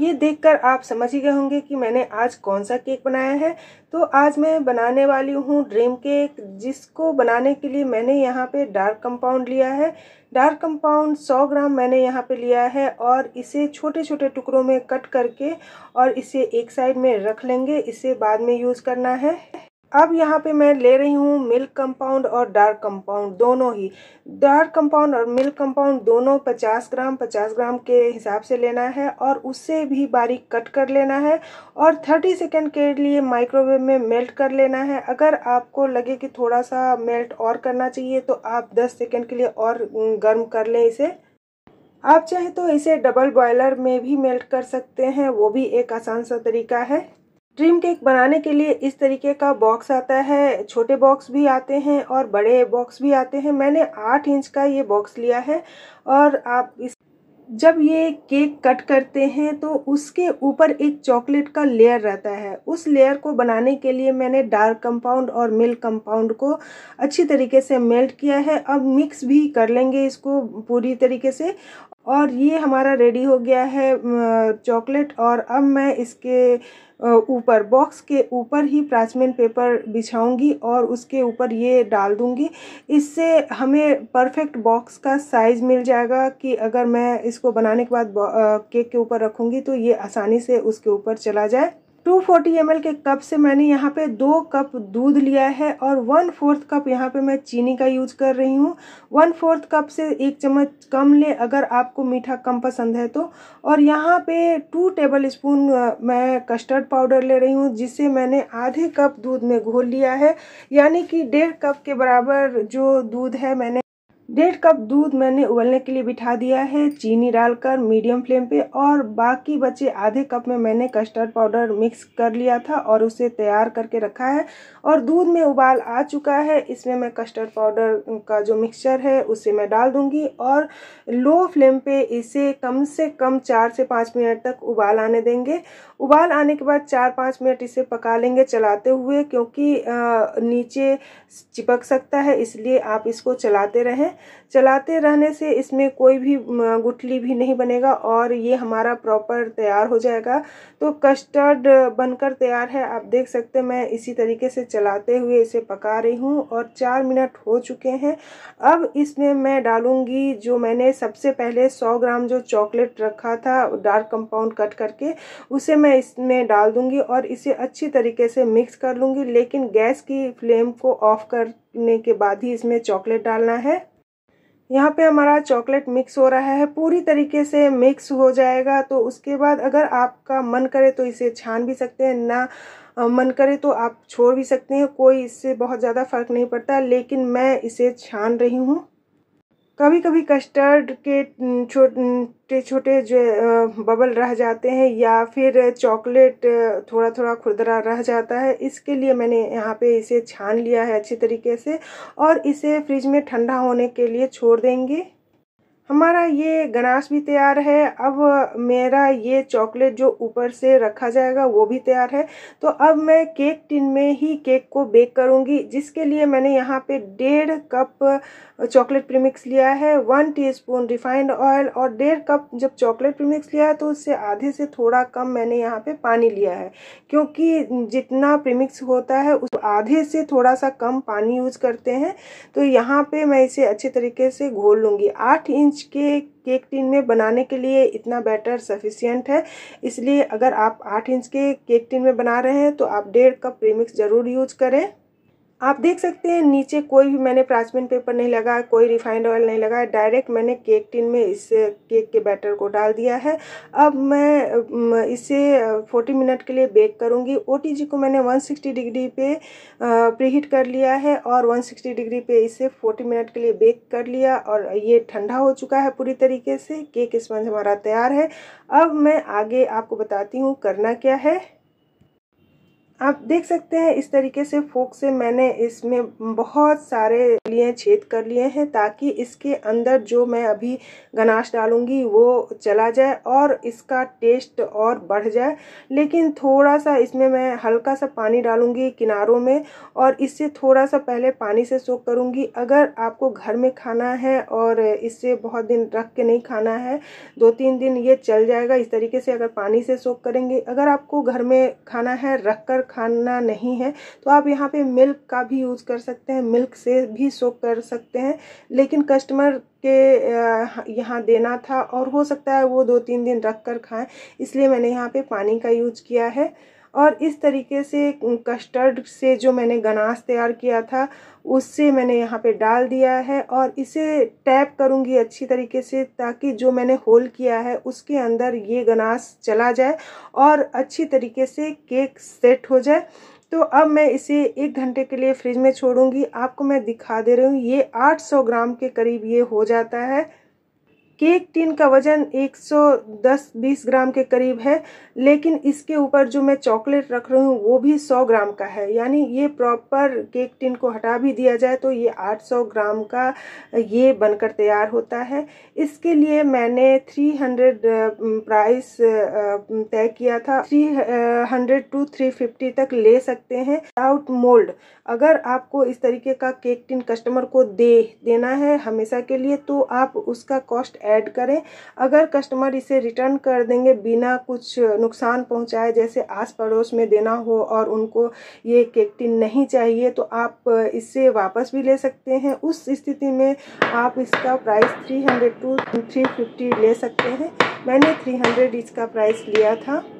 ये देखकर आप समझ ही गए होंगे कि मैंने आज कौन सा केक बनाया है तो आज मैं बनाने वाली हूँ ड्रीम केक जिसको बनाने के लिए मैंने यहाँ पे डार्क कंपाउंड लिया है डार्क कंपाउंड 100 ग्राम मैंने यहाँ पे लिया है और इसे छोटे छोटे टुकड़ों में कट करके और इसे एक साइड में रख लेंगे इसे बाद में यूज़ करना है अब यहाँ पे मैं ले रही हूँ मिल्क कंपाउंड और डार्क कंपाउंड दोनों ही डार्क कंपाउंड और मिल्क कंपाउंड दोनों 50 ग्राम 50 ग्राम के हिसाब से लेना है और उससे भी बारीक कट कर लेना है और 30 सेकेंड के लिए माइक्रोवेव में मेल्ट कर लेना है अगर आपको लगे कि थोड़ा सा मेल्ट और करना चाहिए तो आप 10 सेकेंड के लिए और गर्म कर लें इसे आप चाहें तो इसे डबल बॉयलर में भी मेल्ट कर सकते हैं वो भी एक आसान सा तरीका है ड्रीम केक बनाने के लिए इस तरीके का बॉक्स आता है छोटे बॉक्स भी आते हैं और बड़े बॉक्स भी आते हैं मैंने आठ इंच का ये बॉक्स लिया है और आप इस जब ये केक कट करते हैं तो उसके ऊपर एक चॉकलेट का लेयर रहता है उस लेयर को बनाने के लिए मैंने डार्क कंपाउंड और मिल्क कंपाउंड को अच्छी तरीके से मेल्ट किया है अब मिक्स भी कर लेंगे इसको पूरी तरीके से और ये हमारा रेडी हो गया है चॉकलेट और अब मैं इसके ऊपर बॉक्स के ऊपर ही प्राचमेंट पेपर बिछाऊंगी और उसके ऊपर ये डाल दूंगी इससे हमें परफेक्ट बॉक्स का साइज़ मिल जाएगा कि अगर मैं इसको बनाने के बाद केक के ऊपर रखूँगी तो ये आसानी से उसके ऊपर चला जाए 240 एम के कप से मैंने यहाँ पे दो कप दूध लिया है और वन फोर्थ कप यहाँ पे मैं चीनी का यूज कर रही हूँ वन फोर्थ कप से एक चम्मच कम ले अगर आपको मीठा कम पसंद है तो और यहाँ पे टू टेबल स्पून मैं कस्टर्ड पाउडर ले रही हूँ जिसे मैंने आधे कप दूध में घोल लिया है यानी कि डेढ़ कप के बराबर जो दूध है मैंने डेढ़ कप दूध मैंने उबलने के लिए बिठा दिया है चीनी डालकर मीडियम फ्लेम पे और बाकी बचे आधे कप में मैंने कस्टर्ड पाउडर मिक्स कर लिया था और उसे तैयार करके रखा है और दूध में उबाल आ चुका है इसमें मैं कस्टर्ड पाउडर का जो मिक्सचर है उसे मैं डाल दूंगी और लो फ्लेम पे इसे कम से कम चार से पाँच मिनट तक उबाल आने देंगे उबाल आने के बाद चार पाँच मिनट इसे पका लेंगे चलाते हुए क्योंकि नीचे चिपक सकता है इसलिए आप इसको चलाते रहें चलाते रहने से इसमें कोई भी गुठली भी नहीं बनेगा और ये हमारा प्रॉपर तैयार हो जाएगा तो कस्टर्ड बनकर तैयार है आप देख सकते हैं मैं इसी तरीके से चलाते हुए इसे पका रही हूँ और चार मिनट हो चुके हैं अब इसमें मैं डालूँगी जो मैंने सबसे पहले सौ ग्राम जो चॉकलेट रखा था डार्क कंपाउंड कट करके उसे मैं इसमें डाल दूँगी और इसे अच्छी तरीके से मिक्स कर लूँगी लेकिन गैस की फ्लेम को ऑफ करने के बाद ही इसमें चॉकलेट डालना है यहाँ पे हमारा चॉकलेट मिक्स हो रहा है पूरी तरीके से मिक्स हो जाएगा तो उसके बाद अगर आपका मन करे तो इसे छान भी सकते हैं ना मन करे तो आप छोड़ भी सकते हैं कोई इससे बहुत ज़्यादा फ़र्क नहीं पड़ता लेकिन मैं इसे छान रही हूँ कभी कभी कस्टर्ड के छोटे छोटे जो बबल रह जाते हैं या फिर चॉकलेट थोड़ा थोड़ा खुरदरा रह जाता है इसके लिए मैंने यहाँ पे इसे छान लिया है अच्छी तरीके से और इसे फ्रिज में ठंडा होने के लिए छोड़ देंगे हमारा ये गनाश भी तैयार है अब मेरा ये चॉकलेट जो ऊपर से रखा जाएगा वो भी तैयार है तो अब मैं केक टिन में ही केक को बेक करूँगी जिसके लिए मैंने यहाँ पे डेढ़ कप चॉकलेट प्रीमिक्स लिया है वन टीस्पून रिफाइंड ऑयल और डेढ़ कप जब चॉकलेट प्रीमिक्स लिया है तो उससे आधे से थोड़ा कम मैंने यहाँ पे पानी लिया है क्योंकि जितना प्रीमिक्स होता है उस आधे से थोड़ा सा कम पानी यूज करते हैं तो यहाँ पे मैं इसे अच्छे तरीके से घोल लूँगी आठ इंच के केक टिन में बनाने के लिए इतना बैटर सफिशियंट है इसलिए अगर आप आठ इंच के केक टिन में बना रहे हैं तो आप डेढ़ कप प्रीमिक्स ज़रूर यूज करें आप देख सकते हैं नीचे कोई भी मैंने प्राचमिन पेपर नहीं लगाया कोई रिफाइंड ऑयल नहीं लगाया डायरेक्ट मैंने केक टिन में इस केक के बैटर को डाल दिया है अब मैं इसे 40 मिनट के लिए बेक करूँगी ओ को मैंने 160 डिग्री पे प्रीहीट कर लिया है और 160 डिग्री पे इसे 40 मिनट के लिए बेक कर लिया और ये ठंडा हो चुका है पूरी तरीके से केक स्पंज हमारा तैयार है अब मैं आगे आपको बताती हूँ करना क्या है आप देख सकते हैं इस तरीके से फोक से मैंने इसमें बहुत सारे लिए छेद कर लिए हैं ताकि इसके अंदर जो मैं अभी गनाश डालूंगी वो चला जाए और इसका टेस्ट और बढ़ जाए लेकिन थोड़ा सा इसमें मैं हल्का सा पानी डालूंगी किनारों में और इससे थोड़ा सा पहले पानी से सोख करूंगी अगर आपको घर में खाना है और इससे बहुत दिन रख के नहीं खाना है दो तीन दिन ये चल जाएगा इस तरीके से अगर पानी से सोख करेंगे अगर आपको घर में खाना है रख कर खाना नहीं है तो आप यहाँ पे मिल्क का भी यूज़ कर सकते हैं मिल्क से भी सोप कर सकते हैं लेकिन कस्टमर के यहाँ देना था और हो सकता है वो दो तीन दिन रख कर खाएँ इसलिए मैंने यहाँ पे पानी का यूज किया है और इस तरीके से कस्टर्ड से जो मैंने गनास तैयार किया था उससे मैंने यहाँ पे डाल दिया है और इसे टैप करूँगी अच्छी तरीके से ताकि जो मैंने होल किया है उसके अंदर ये गनास चला जाए और अच्छी तरीके से केक सेट हो जाए तो अब मैं इसे एक घंटे के लिए फ्रिज में छोड़ूंगी आपको मैं दिखा दे रही हूँ ये 800 ग्राम के करीब ये हो जाता है केक टिन का वजन 110-20 ग्राम के करीब है लेकिन इसके ऊपर जो मैं चॉकलेट रख रही हूँ वो भी 100 ग्राम का है यानी ये प्रॉपर केक टिन को हटा भी दिया जाए तो ये 800 ग्राम का ये बनकर तैयार होता है इसके लिए मैंने 300 प्राइस तय किया था 300 टू थ्री तक ले सकते हैं विदाउट मोल्ड अगर आपको इस तरीके का केक टिन कस्टमर को दे देना है हमेशा के लिए तो आप उसका कॉस्ट ऐड करें अगर कस्टमर इसे रिटर्न कर देंगे बिना कुछ नुकसान पहुंचाए जैसे आस पड़ोस में देना हो और उनको ये केक टिन नहीं चाहिए तो आप इसे वापस भी ले सकते हैं उस स्थिति में आप इसका price three hundred to three fifty ले सकते हैं मैंने थ्री हंड्रेड इसका प्राइस लिया था